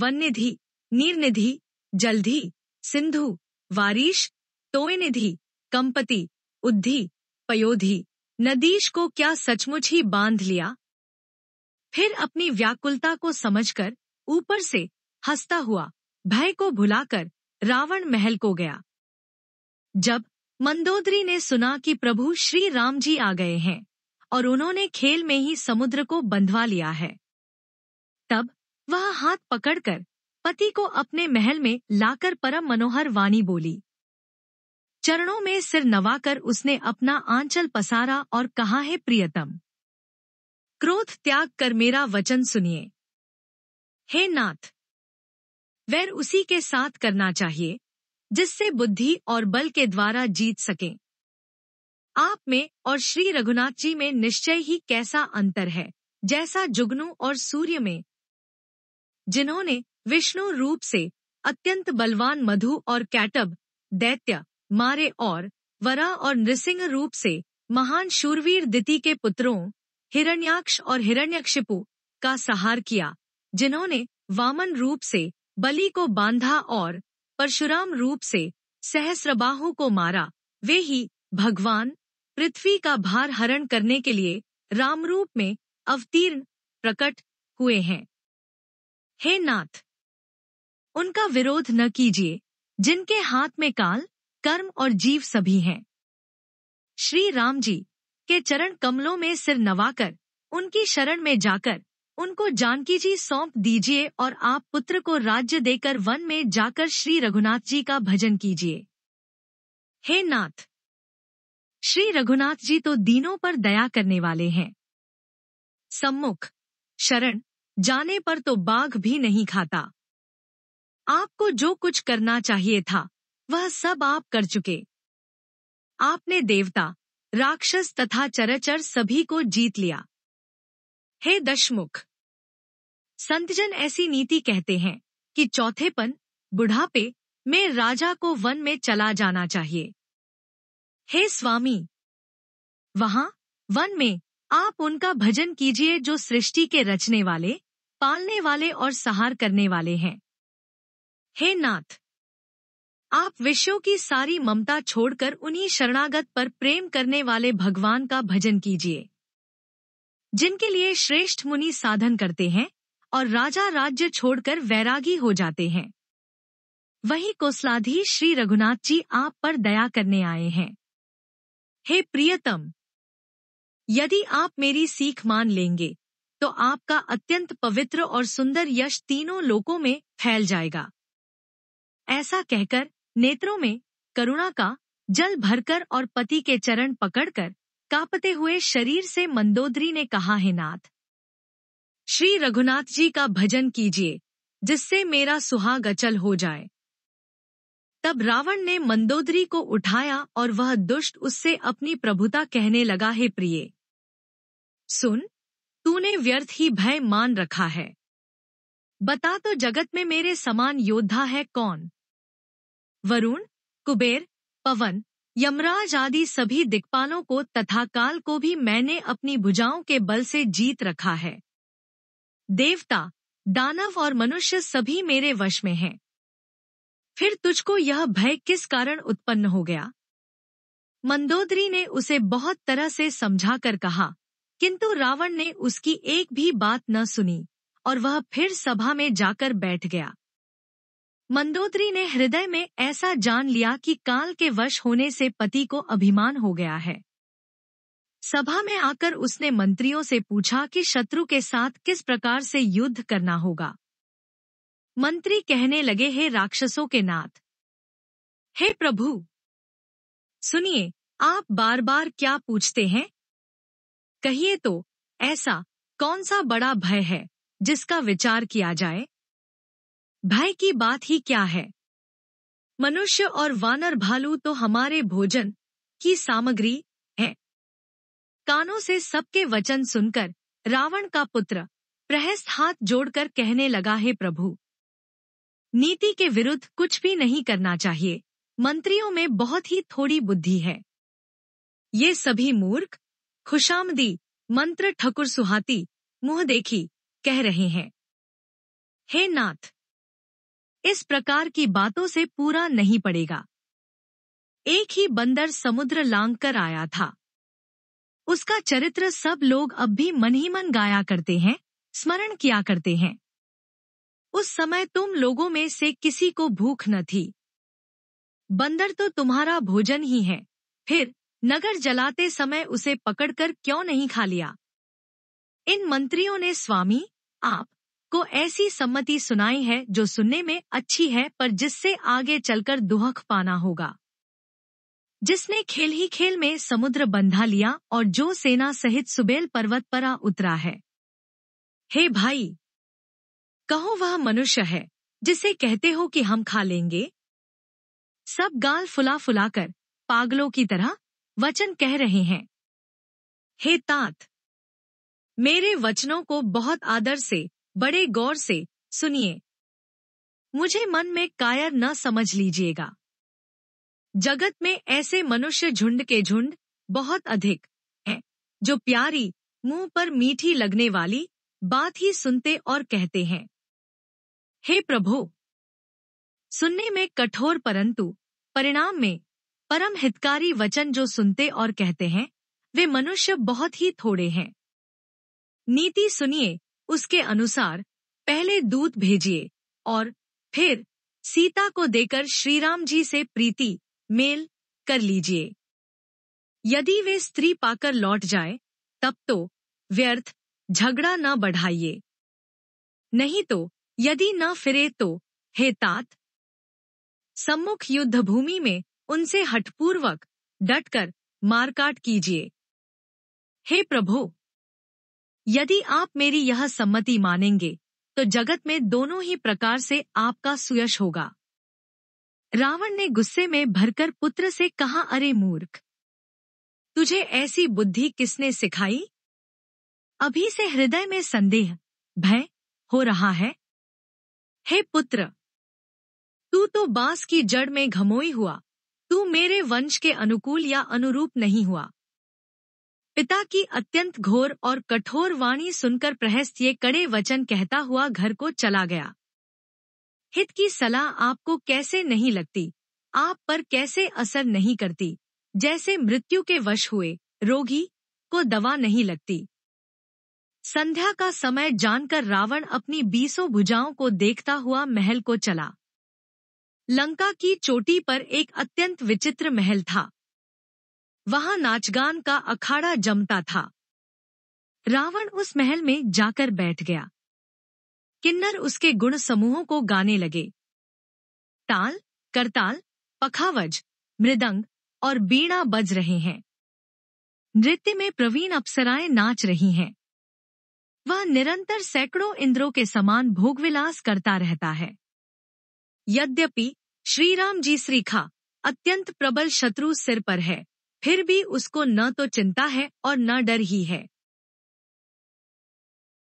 वन्यधि नीरनिधि जलधि सिंधु वारिश तोयनिधि कंपति उद्धि पयोधि नदीश को क्या सचमुच ही बांध लिया फिर अपनी व्याकुलता को समझकर ऊपर से हंसता हुआ भय को भुलाकर रावण महल को गया जब मंदोदरी ने सुना कि प्रभु श्री राम जी आ गए हैं और उन्होंने खेल में ही समुद्र को बंधवा लिया है तब वह हाथ पकड़कर पति को अपने महल में लाकर परम मनोहर वाणी बोली चरणों में सिर नवाकर उसने अपना आंचल पसारा और कहा है प्रियतम क्रोध त्याग कर मेरा वचन सुनिए हे नाथ वैर उसी के साथ करना चाहिए जिससे बुद्धि और बल के द्वारा जीत सकें आप में और श्री रघुनाथ जी में निश्चय ही कैसा अंतर है जैसा जुगनू और सूर्य में जिन्होंने विष्णु रूप से अत्यंत बलवान मधु और कैटब दैत्य मारे और वरा और नृसिंह रूप से महान शूरवीर दिति के पुत्रों हिरण्याक्ष और हिरण्यक्षिपु का सहार किया जिन्होंने वामन रूप से बलि को बांधा और परशुराम रूप से सहस्रबाहु को मारा वे ही भगवान पृथ्वी का भार हरण करने के लिए राम रूप में अवतीर्ण प्रकट हुए हैं हे नाथ उनका विरोध न कीजिए जिनके हाथ में काल कर्म और जीव सभी हैं श्री राम जी के चरण कमलों में सिर नवाकर उनकी शरण में जाकर उनको जानकी जी सौंप दीजिए और आप पुत्र को राज्य देकर वन में जाकर श्री रघुनाथ जी का भजन कीजिए हे नाथ श्री रघुनाथ जी तो दीनों पर दया करने वाले हैं सम्मुख शरण जाने पर तो बाघ भी नहीं खाता आपको जो कुछ करना चाहिए था वह सब आप कर चुके आपने देवता राक्षस तथा चरचर सभी को जीत लिया हे दशमुख संतजन ऐसी नीति कहते हैं कि चौथेपन बुढ़ापे में राजा को वन में चला जाना चाहिए हे स्वामी वहां वन में आप उनका भजन कीजिए जो सृष्टि के रचने वाले पालने वाले और सहार करने वाले हैं हे नाथ आप विषयों की सारी ममता छोड़कर उन्हीं शरणागत पर प्रेम करने वाले भगवान का भजन कीजिए जिनके लिए श्रेष्ठ मुनि साधन करते हैं और राजा राज्य छोड़कर वैरागी हो जाते हैं वही कोसलाधीश श्री रघुनाथ जी आप पर दया करने आए हैं हे प्रियतम यदि आप मेरी सीख मान लेंगे तो आपका अत्यंत पवित्र और सुंदर यश तीनों लोकों में फैल जाएगा ऐसा कहकर नेत्रों में करुणा का जल भरकर और पति के चरण पकड़कर कापते हुए शरीर से मंदोदरी ने कहा है नाथ श्री रघुनाथ जी का भजन कीजिए जिससे मेरा सुहाग अचल हो जाए तब रावण ने मंदोदरी को उठाया और वह दुष्ट उससे अपनी प्रभुता कहने लगा हे प्रिय सुन तूने व्यर्थ ही भय मान रखा है बता तो जगत में मेरे समान योद्धा है कौन वरुण कुबेर पवन यमराज आदि सभी दिक्पालों को तथा काल को भी मैंने अपनी भुजाओं के बल से जीत रखा है देवता दानव और मनुष्य सभी मेरे वश में हैं। फिर तुझको यह भय किस कारण उत्पन्न हो गया मंदोदरी ने उसे बहुत तरह से समझाकर कहा किंतु रावण ने उसकी एक भी बात न सुनी और वह फिर सभा में जाकर बैठ गया मंदोदरी ने हृदय में ऐसा जान लिया कि काल के वश होने से पति को अभिमान हो गया है सभा में आकर उसने मंत्रियों से पूछा कि शत्रु के साथ किस प्रकार से युद्ध करना होगा मंत्री कहने लगे हे राक्षसों के नाथ हे प्रभु सुनिए आप बार बार क्या पूछते हैं कहिए तो ऐसा कौन सा बड़ा भय है जिसका विचार किया जाए भय की बात ही क्या है मनुष्य और वानर भालू तो हमारे भोजन की सामग्री है कानों से सबके वचन सुनकर रावण का पुत्र प्रहस्त हाथ जोड़कर कहने लगा है प्रभु नीति के विरुद्ध कुछ भी नहीं करना चाहिए मंत्रियों में बहुत ही थोड़ी बुद्धि है ये सभी मूर्ख खुशामदी मंत्र ठकुर सुहाती मुंह देखी कह रहे हैं हे नाथ इस प्रकार की बातों से पूरा नहीं पड़ेगा एक ही बंदर समुद्र लांग कर आया था उसका चरित्र सब लोग अब भी मन ही मन गाया करते हैं स्मरण किया करते हैं उस समय तुम लोगों में से किसी को भूख न थी बंदर तो तुम्हारा भोजन ही है फिर नगर जलाते समय उसे पकड़कर क्यों नहीं खा लिया इन मंत्रियों ने स्वामी आप को ऐसी सम्मति सुनाई है जो सुनने में अच्छी है पर जिससे आगे चलकर दुहक पाना होगा जिसने खेल ही खेल में समुद्र बंधा लिया और जो सेना सहित सुबेल पर्वत पर आ उतरा है हे भाई कहो वह मनुष्य है जिसे कहते हो कि हम खा लेंगे सब गाल फुला फुलाकर पागलों की तरह वचन कह रहे हैं हे तात मेरे वचनों को बहुत आदर से बड़े गौर से सुनिए मुझे मन में कायर न समझ लीजिएगा जगत में ऐसे मनुष्य झुंड के झुंड बहुत अधिक हैं जो प्यारी मुंह पर मीठी लगने वाली बात ही सुनते और कहते हैं हे प्रभु सुनने में कठोर परंतु परिणाम में परम हितकारी वचन जो सुनते और कहते हैं वे मनुष्य बहुत ही थोड़े हैं नीति सुनिए उसके अनुसार पहले दूत भेजिए और फिर सीता को देकर श्रीराम जी से प्रीति मेल कर लीजिए यदि वे स्त्री पाकर लौट जाए तब तो व्यर्थ झगड़ा न बढ़ाइए नहीं तो यदि न फिरे तो हे तात सम्मुख युद्ध भूमि में उनसे हठपूर्वक डटकर मारकाट कीजिए हे प्रभु यदि आप मेरी यह सम्मति मानेंगे तो जगत में दोनों ही प्रकार से आपका सुयश होगा रावण ने गुस्से में भरकर पुत्र से कहा अरे मूर्ख तुझे ऐसी बुद्धि किसने सिखाई अभी से हृदय में संदेह भय हो रहा है हे पुत्र तू तो बांस की जड़ में घमोई हुआ तू मेरे वंश के अनुकूल या अनुरूप नहीं हुआ पिता की अत्यंत घोर और कठोर वाणी सुनकर प्रहस्त ये कड़े वचन कहता हुआ घर को चला गया हित की सलाह आपको कैसे नहीं लगती आप पर कैसे असर नहीं करती जैसे मृत्यु के वश हुए रोगी को दवा नहीं लगती संध्या का समय जानकर रावण अपनी बीसों भुजाओं को देखता हुआ महल को चला लंका की चोटी पर एक अत्यंत विचित्र महल था वहां नाचगान का अखाड़ा जमता था रावण उस महल में जाकर बैठ गया किन्नर उसके गुण समूहों को गाने लगे ताल करताल पखावज मृदंग और बीणा बज रहे हैं नृत्य में प्रवीण अप्सराएं नाच रही हैं वह निरंतर सैकड़ों इंद्रों के समान भोगविलास करता रहता है यद्यपि श्रीराम जी श्रीखा अत्यंत प्रबल शत्रु सिर पर है फिर भी उसको न तो चिंता है और न डर ही है